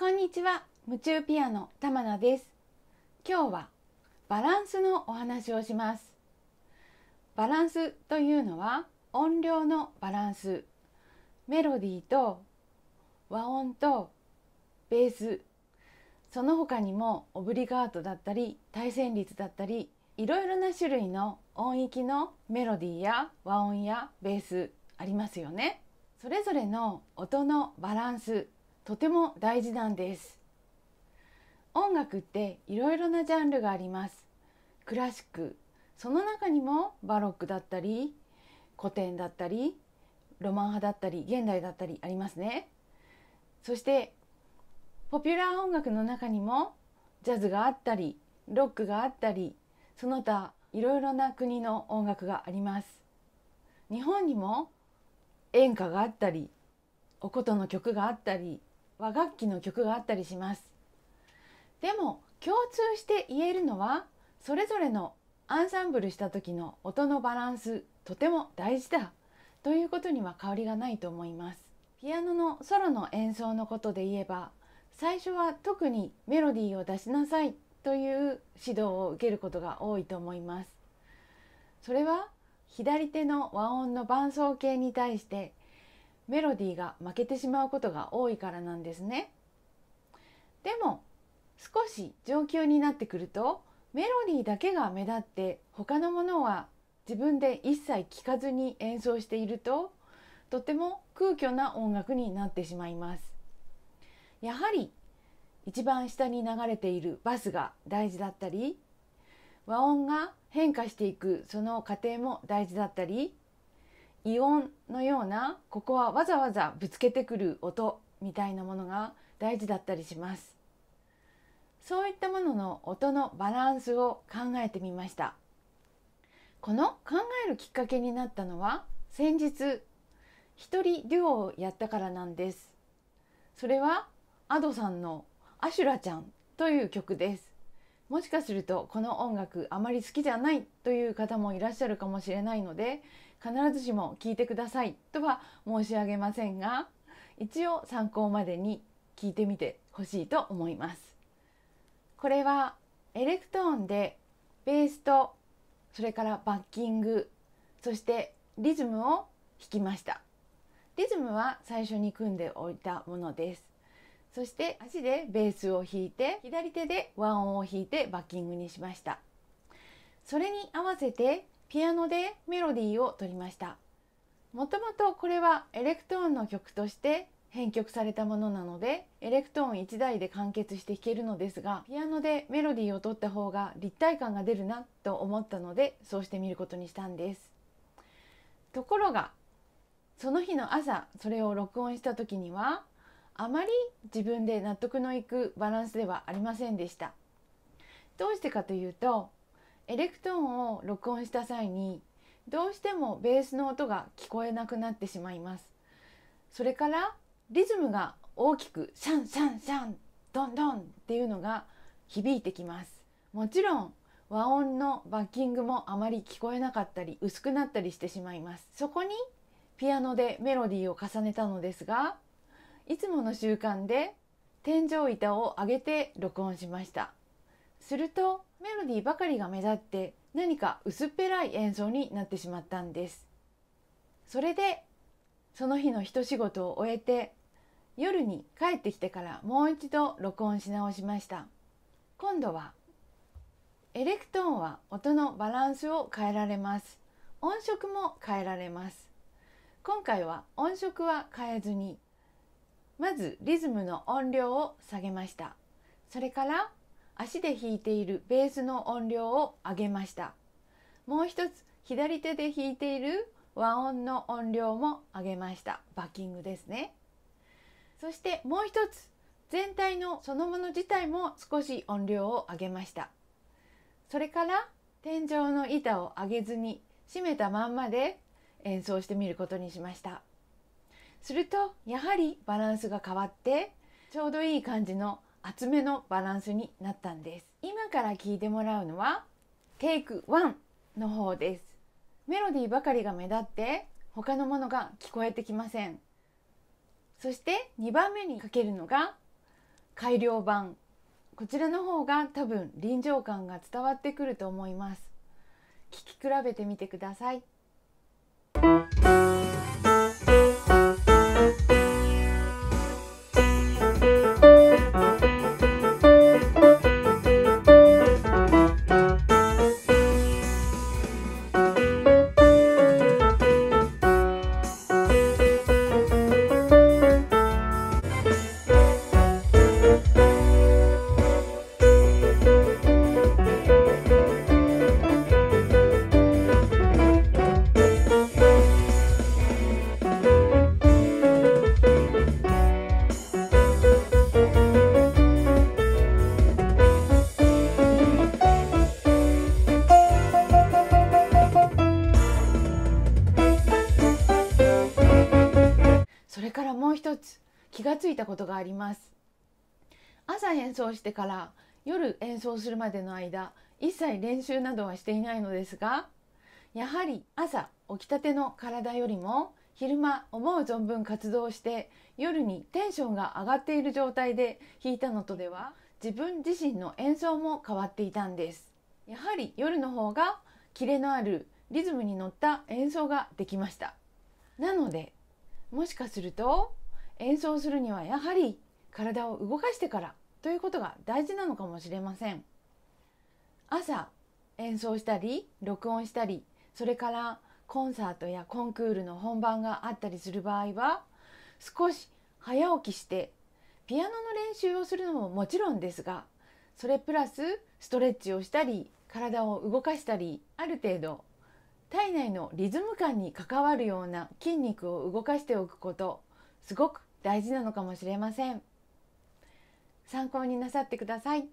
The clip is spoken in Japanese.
こんにちは夢中ピアノ玉名です今日はバランスのお話をしますバランスというのは音量のバランスメロディーと和音とベースその他にもオブリガートだったり対旋律だったりいろいろな種類の音域のメロディーや和音やベースありますよねそれぞれの音のバランスとても大事なんです音楽っていろいろなジャンルがありますクラシックその中にもバロックだったり古典だったりロマン派だったり現代だったりありますねそしてポピュラー音楽の中にもジャズがあったりロックがあったりその他いろいろな国の音楽があります日本にも演歌があったりお琴の曲があったり和楽器の曲があったりしますでも共通して言えるのはそれぞれのアンサンブルした時の音のバランスとても大事だということには変わりがないと思いますピアノのソロの演奏のことで言えば最初は特にメロディーを出しなさいという指導を受けることが多いと思いますそれは左手の和音の伴奏形に対してメロディーが負けてしまうことが多いからなんですね。でも少し上級になってくるとメロディーだけが目立って他のものは自分で一切聴かずに演奏しているととても空虚な音楽になってしまいます。やはり一番下に流れているバスが大事だったり和音が変化していくその過程も大事だったり異音のようなここはわざわざぶつけてくる音みたいなものが大事だったりしますそういったものの音のバランスを考えてみましたこの考えるきっかけになったのは先日一人デュオをやったからなんですそれはアドさんのアシュラちゃんという曲ですもしかするとこの音楽あまり好きじゃないという方もいらっしゃるかもしれないので必ずしも聴いてくださいとは申し上げませんが一応参考までに聞いてみてほしいと思います。これはエレクトーンでベースとそれからバッキングそしてリズムを弾きました。リズムは最初に組んでおいたものです。そして足でベースを弾いて左手で和音を弾いてバッキングにしましたそれに合わせてピアノでメロディーを取りましたもともとこれはエレクトーンの曲として編曲されたものなのでエレクトーン1台で完結して弾けるのですがピアノでメロディーを取った方が立体感が出るなと思ったのでそうしてみることにしたんですところがその日の朝それを録音した時にはあまり自分で納得のいくバランスではありませんでした。どうしてかというとエレクトーンを録音した際にどうしてもベースの音が聞こえなくなってしまいます。それからリズムが大きくシャンシャンシャンドンドンっていうのが響いてきます。もちろん和音のバッキングもあまり聞こえなかったり薄くなったりしてしまいます。そこにピアノでメロディーを重ねたのですがいつもの習慣で天井板を上げて録音しましたするとメロディーばかりが目立って何か薄っぺらい演奏になってしまったんですそれでその日の一仕事を終えて夜に帰ってきてからもう一度録音し直しました今度はエレクトーンは音のバランスを変えられます音色も変えられます今回は音色は変えずにまずリズムの音量を下げましたそれから足で弾いているベースの音量を上げましたもう一つ左手で弾いている和音の音量も上げましたバッキングですねそしてもう一つ全体のそのもの自体も少し音量を上げましたそれから天井の板を上げずに閉めたまんまで演奏してみることにしましたするとやはりバランスが変わってちょうどいい感じの厚めのバランスになったんです今から聞いてもらうのはテイク1の方ですメロディーばかりが目立って他のものが聞こえてきませんそして2番目にかけるのが改良版こちらの方が多分臨場感が伝わってくると思います聞き比べてみてください一つ気がついたことがあります朝演奏してから夜演奏するまでの間一切練習などはしていないのですがやはり朝起きたての体よりも昼間思う存分活動して夜にテンションが上がっている状態で弾いたのとでは自分自身の演奏も変わっていたんですやはり夜の方がキレのあるリズムに乗った演奏ができましたなのでもしかすると演奏するにはやはり体を動かしてからということが大事なのかもしれません朝演奏したり録音したりそれからコンサートやコンクールの本番があったりする場合は少し早起きしてピアノの練習をするのももちろんですがそれプラスストレッチをしたり体を動かしたりある程度体内のリズム感に関わるような筋肉を動かしておくことすごく大事なのかもしれません参考になさってください